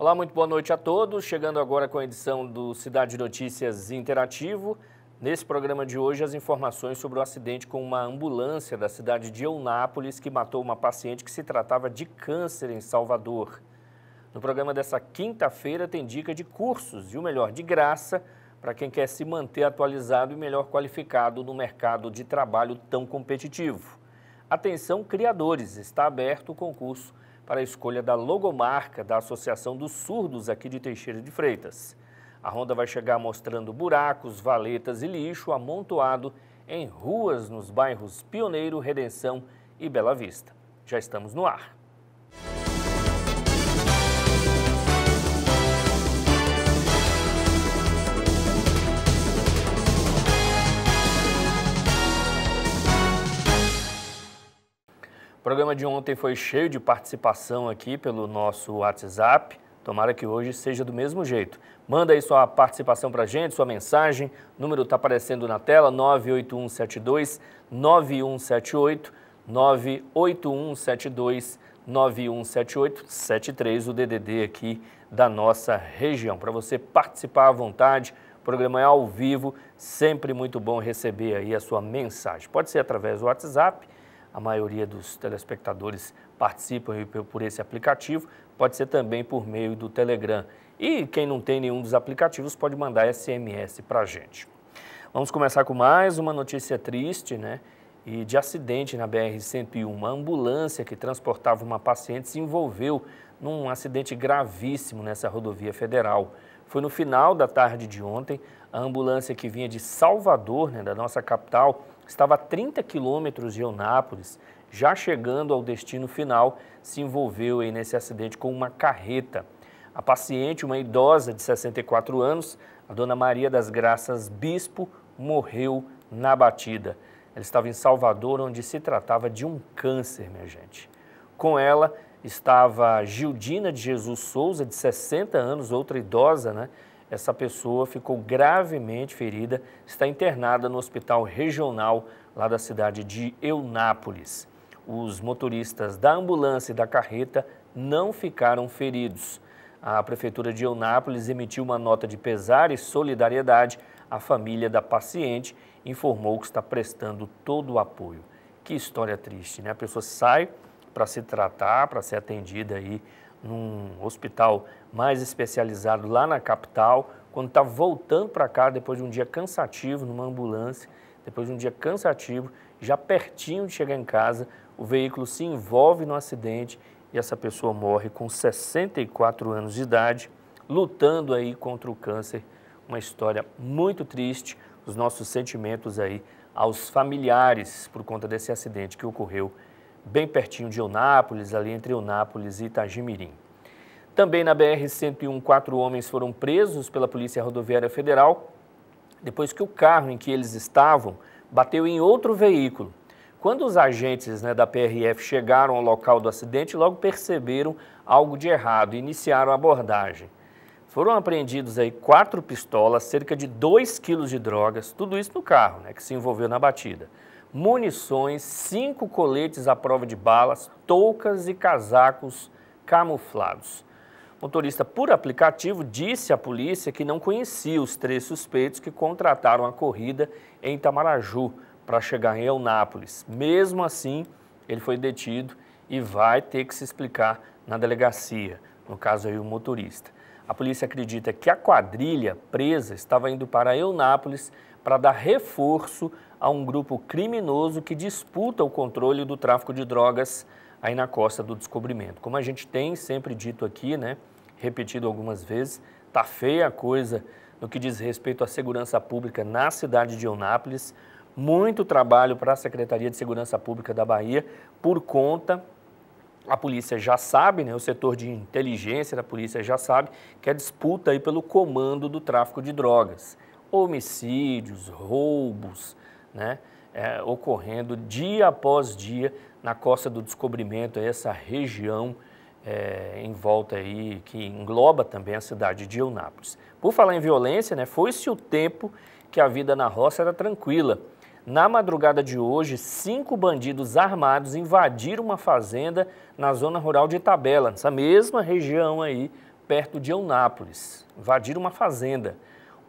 Olá, muito boa noite a todos. Chegando agora com a edição do Cidade Notícias Interativo. Nesse programa de hoje, as informações sobre o acidente com uma ambulância da cidade de Eunápolis que matou uma paciente que se tratava de câncer em Salvador. No programa dessa quinta-feira tem dica de cursos e o melhor de graça para quem quer se manter atualizado e melhor qualificado no mercado de trabalho tão competitivo. Atenção, criadores, está aberto o concurso para a escolha da logomarca da Associação dos Surdos aqui de Teixeira de Freitas. A ronda vai chegar mostrando buracos, valetas e lixo amontoado em ruas nos bairros Pioneiro, Redenção e Bela Vista. Já estamos no ar. programa de ontem foi cheio de participação aqui pelo nosso WhatsApp. Tomara que hoje seja do mesmo jeito. Manda aí sua participação para gente, sua mensagem. O número está aparecendo na tela, 98172 9178, 98172 9178 73, o DDD aqui da nossa região. Para você participar à vontade, o programa é ao vivo, sempre muito bom receber aí a sua mensagem. Pode ser através do WhatsApp, a maioria dos telespectadores participam por esse aplicativo, pode ser também por meio do Telegram. E quem não tem nenhum dos aplicativos pode mandar SMS para a gente. Vamos começar com mais uma notícia triste, né? E de acidente na BR-101. Uma ambulância que transportava uma paciente se envolveu num acidente gravíssimo nessa rodovia federal. Foi no final da tarde de ontem, a ambulância que vinha de Salvador, né, da nossa capital, estava a 30 quilômetros de Eunápolis, já chegando ao destino final, se envolveu aí nesse acidente com uma carreta. A paciente, uma idosa de 64 anos, a dona Maria das Graças Bispo, morreu na batida. Ela estava em Salvador, onde se tratava de um câncer, minha gente. Com ela estava Gildina de Jesus Souza, de 60 anos, outra idosa, né? Essa pessoa ficou gravemente ferida, está internada no hospital regional lá da cidade de Eunápolis. Os motoristas da ambulância e da carreta não ficaram feridos. A Prefeitura de Eunápolis emitiu uma nota de pesar e solidariedade à família da paciente e informou que está prestando todo o apoio. Que história triste, né? A pessoa sai para se tratar, para ser atendida aí num hospital mais especializado lá na capital, quando está voltando para cá depois de um dia cansativo numa ambulância, depois de um dia cansativo, já pertinho de chegar em casa, o veículo se envolve no acidente e essa pessoa morre com 64 anos de idade, lutando aí contra o câncer. Uma história muito triste, os nossos sentimentos aí aos familiares por conta desse acidente que ocorreu bem pertinho de Eunápolis, ali entre Eunápolis e Itagimirim. Também na BR-101, quatro homens foram presos pela Polícia Rodoviária Federal depois que o carro em que eles estavam bateu em outro veículo. Quando os agentes né, da PRF chegaram ao local do acidente, logo perceberam algo de errado e iniciaram a abordagem. Foram apreendidos aí quatro pistolas, cerca de 2 quilos de drogas, tudo isso no carro né, que se envolveu na batida munições, cinco coletes à prova de balas, toucas e casacos camuflados. O motorista por aplicativo disse à polícia que não conhecia os três suspeitos que contrataram a corrida em Itamaraju para chegar em Eunápolis. Mesmo assim, ele foi detido e vai ter que se explicar na delegacia, no caso aí o motorista. A polícia acredita que a quadrilha presa estava indo para Eunápolis para dar reforço a um grupo criminoso que disputa o controle do tráfico de drogas aí na costa do descobrimento. Como a gente tem sempre dito aqui, né, repetido algumas vezes, tá feia a coisa no que diz respeito à segurança pública na cidade de Eunápolis. Muito trabalho para a Secretaria de Segurança Pública da Bahia por conta a polícia já sabe, né, o setor de inteligência da polícia já sabe que é disputa aí pelo comando do tráfico de drogas homicídios, roubos, né? É, ocorrendo dia após dia na Costa do Descobrimento, essa região é, em volta aí que engloba também a cidade de Eunápolis. Por falar em violência, né, foi-se o tempo que a vida na roça era tranquila. Na madrugada de hoje, cinco bandidos armados invadiram uma fazenda na zona rural de Itabela, nessa mesma região aí, perto de Eunápolis. Invadiram uma fazenda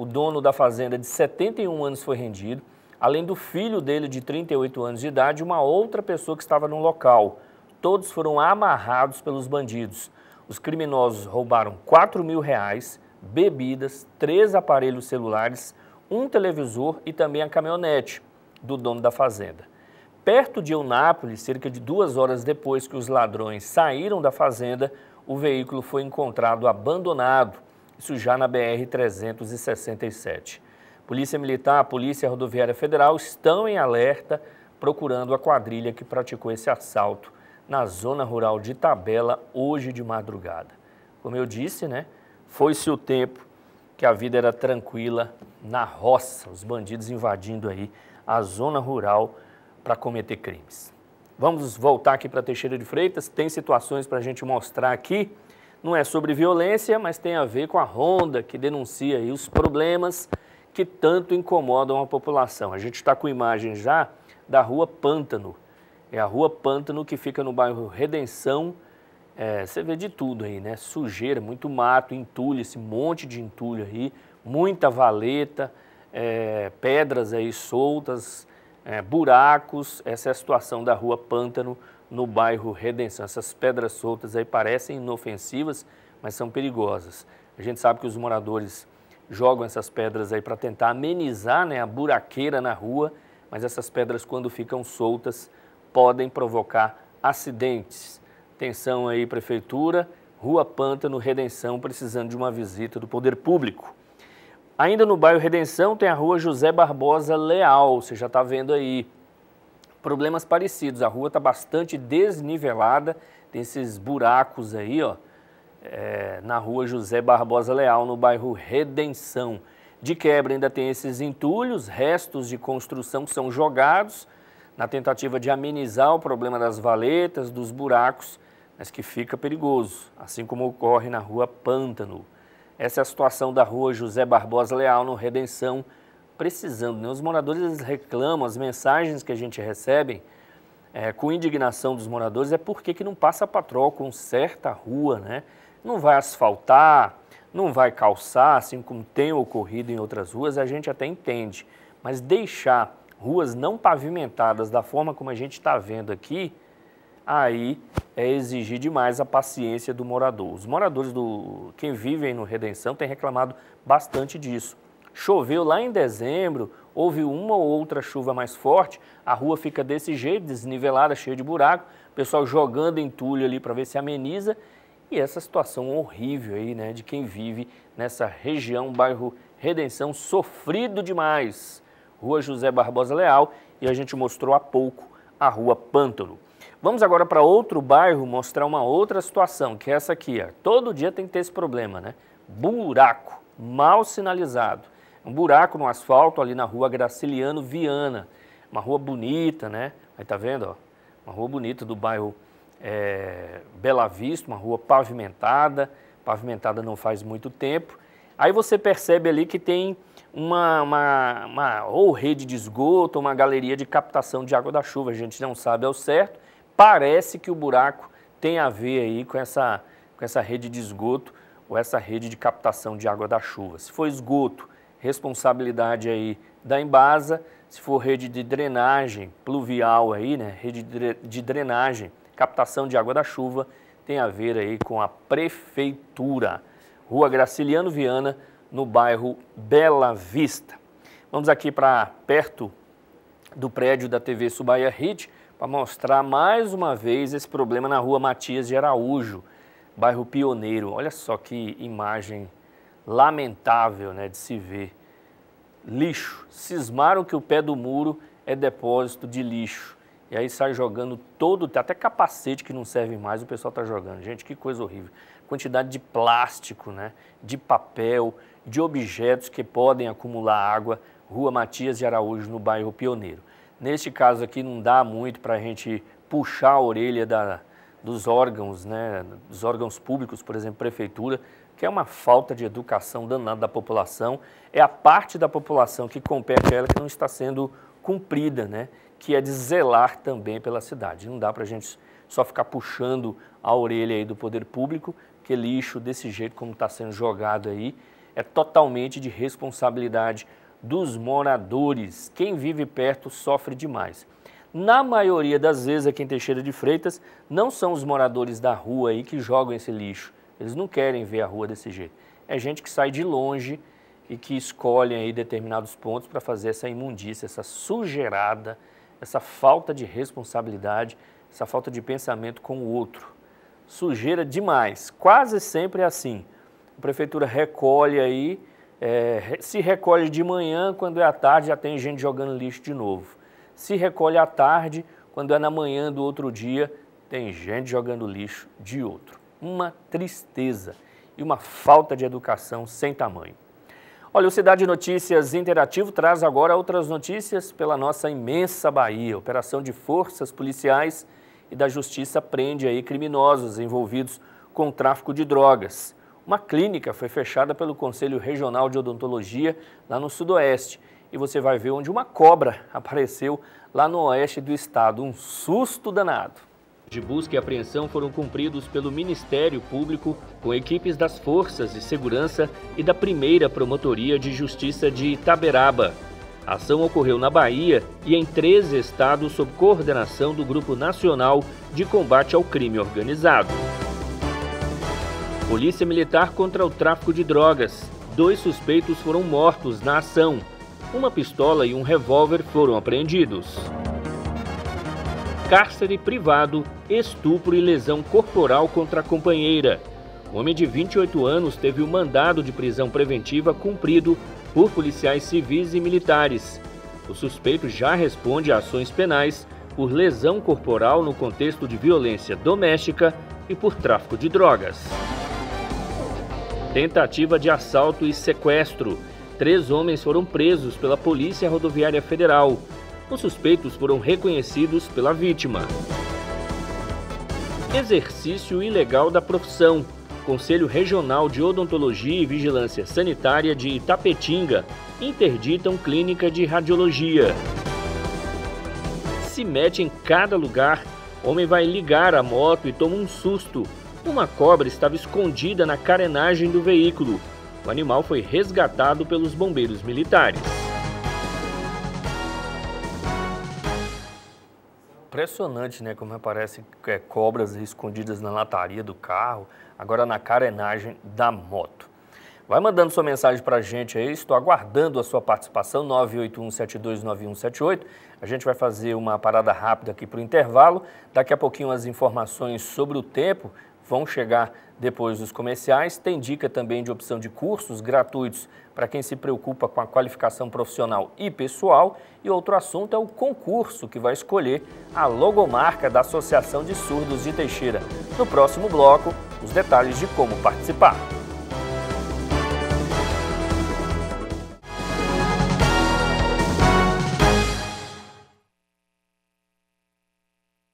o dono da fazenda de 71 anos foi rendido, além do filho dele de 38 anos de idade e uma outra pessoa que estava no local. Todos foram amarrados pelos bandidos. Os criminosos roubaram 4 mil reais, bebidas, três aparelhos celulares, um televisor e também a caminhonete do dono da fazenda. Perto de Eunápolis, cerca de duas horas depois que os ladrões saíram da fazenda, o veículo foi encontrado abandonado isso já na BR-367. Polícia Militar, Polícia Rodoviária Federal estão em alerta procurando a quadrilha que praticou esse assalto na zona rural de Tabela hoje de madrugada. Como eu disse, né, foi-se o tempo que a vida era tranquila na roça, os bandidos invadindo aí a zona rural para cometer crimes. Vamos voltar aqui para Teixeira de Freitas, tem situações para a gente mostrar aqui não é sobre violência, mas tem a ver com a Honda, que denuncia os problemas que tanto incomodam a população. A gente está com imagem já da Rua Pântano. É a Rua Pântano que fica no bairro Redenção. É, você vê de tudo aí, né? Sujeira, muito mato, entulho, esse monte de entulho aí, muita valeta, é, pedras aí soltas, é, buracos. Essa é a situação da Rua Pântano no bairro Redenção. Essas pedras soltas aí parecem inofensivas, mas são perigosas. A gente sabe que os moradores jogam essas pedras aí para tentar amenizar né, a buraqueira na rua, mas essas pedras, quando ficam soltas, podem provocar acidentes. Atenção aí, Prefeitura, Rua Pântano, Redenção, precisando de uma visita do poder público. Ainda no bairro Redenção tem a rua José Barbosa Leal, você já está vendo aí problemas parecidos. A rua está bastante desnivelada, tem esses buracos aí, ó, é, na rua José Barbosa Leal, no bairro Redenção. De quebra ainda tem esses entulhos, restos de construção que são jogados na tentativa de amenizar o problema das valetas, dos buracos, mas que fica perigoso, assim como ocorre na rua Pântano. Essa é a situação da rua José Barbosa Leal, no Redenção, precisando. Né? Os moradores reclamam, as mensagens que a gente recebe é, com indignação dos moradores é por que não passa a patrol com certa rua, né? Não vai asfaltar, não vai calçar, assim como tem ocorrido em outras ruas, a gente até entende. Mas deixar ruas não pavimentadas da forma como a gente está vendo aqui, aí é exigir demais a paciência do morador. Os moradores do quem vivem no Redenção têm reclamado bastante disso. Choveu lá em dezembro, houve uma ou outra chuva mais forte, a rua fica desse jeito, desnivelada, cheia de buraco, o pessoal jogando entulho ali para ver se ameniza. E essa situação horrível aí, né, de quem vive nessa região, bairro Redenção, sofrido demais. Rua José Barbosa Leal e a gente mostrou há pouco a Rua Pântano. Vamos agora para outro bairro mostrar uma outra situação, que é essa aqui. Ó. Todo dia tem que ter esse problema, né? Buraco mal sinalizado um buraco no asfalto ali na rua Graciliano Viana. Uma rua bonita, né? Aí tá vendo, ó? Uma rua bonita do bairro é, Bela Vista, uma rua pavimentada, pavimentada não faz muito tempo. Aí você percebe ali que tem uma, uma, uma ou rede de esgoto, uma galeria de captação de água da chuva. A gente não sabe ao certo. Parece que o buraco tem a ver aí com essa, com essa rede de esgoto ou essa rede de captação de água da chuva. Se for esgoto, responsabilidade aí da Embasa, se for rede de drenagem pluvial aí, né, rede de drenagem, captação de água da chuva, tem a ver aí com a prefeitura. Rua Graciliano Viana, no bairro Bela Vista. Vamos aqui para perto do prédio da TV Subaia Hit para mostrar mais uma vez esse problema na Rua Matias de Araújo, bairro Pioneiro. Olha só que imagem lamentável né, de se ver. Lixo. Cismaram que o pé do muro é depósito de lixo. E aí sai jogando todo, até capacete que não serve mais, o pessoal está jogando. Gente, que coisa horrível. Quantidade de plástico, né, de papel, de objetos que podem acumular água. Rua Matias de Araújo, no bairro Pioneiro. Neste caso aqui não dá muito para a gente puxar a orelha da, dos órgãos, né, dos órgãos públicos, por exemplo, prefeitura, que é uma falta de educação danada da população, é a parte da população que compete a ela que não está sendo cumprida, né? que é de zelar também pela cidade. Não dá para a gente só ficar puxando a orelha aí do poder público, que lixo desse jeito como está sendo jogado aí é totalmente de responsabilidade dos moradores. Quem vive perto sofre demais. Na maioria das vezes aqui em Teixeira de Freitas, não são os moradores da rua aí que jogam esse lixo. Eles não querem ver a rua desse jeito. É gente que sai de longe e que escolhe aí determinados pontos para fazer essa imundícia, essa sujeirada, essa falta de responsabilidade, essa falta de pensamento com o outro. Sujeira demais, quase sempre é assim. A prefeitura recolhe aí, é, se recolhe de manhã, quando é à tarde já tem gente jogando lixo de novo. Se recolhe à tarde, quando é na manhã do outro dia, tem gente jogando lixo de outro uma tristeza e uma falta de educação sem tamanho. Olha, o Cidade Notícias Interativo traz agora outras notícias pela nossa imensa Bahia. Operação de forças policiais e da justiça prende aí criminosos envolvidos com tráfico de drogas. Uma clínica foi fechada pelo Conselho Regional de Odontologia lá no Sudoeste. E você vai ver onde uma cobra apareceu lá no oeste do estado. Um susto danado de busca e apreensão foram cumpridos pelo Ministério Público, com equipes das Forças de Segurança e da Primeira Promotoria de Justiça de Itaberaba. A ação ocorreu na Bahia e em três estados sob coordenação do Grupo Nacional de Combate ao Crime Organizado. Polícia Militar contra o Tráfico de Drogas. Dois suspeitos foram mortos na ação. Uma pistola e um revólver foram apreendidos cárcere privado, estupro e lesão corporal contra a companheira. O homem de 28 anos teve o mandado de prisão preventiva cumprido por policiais civis e militares. O suspeito já responde a ações penais por lesão corporal no contexto de violência doméstica e por tráfico de drogas. Tentativa de assalto e sequestro. Três homens foram presos pela Polícia Rodoviária Federal os suspeitos foram reconhecidos pela vítima. Exercício ilegal da profissão. Conselho Regional de Odontologia e Vigilância Sanitária de Itapetinga interditam clínica de radiologia. Se mete em cada lugar, homem vai ligar a moto e toma um susto. Uma cobra estava escondida na carenagem do veículo. O animal foi resgatado pelos bombeiros militares. impressionante, né? Como aparecem é, cobras escondidas na lataria do carro, agora na carenagem da moto. Vai mandando sua mensagem para a gente aí, estou aguardando a sua participação, 981729178. A gente vai fazer uma parada rápida aqui para o intervalo, daqui a pouquinho as informações sobre o tempo, vão chegar depois dos comerciais. Tem dica também de opção de cursos gratuitos para quem se preocupa com a qualificação profissional e pessoal. E outro assunto é o concurso que vai escolher a logomarca da Associação de Surdos de Teixeira. No próximo bloco, os detalhes de como participar.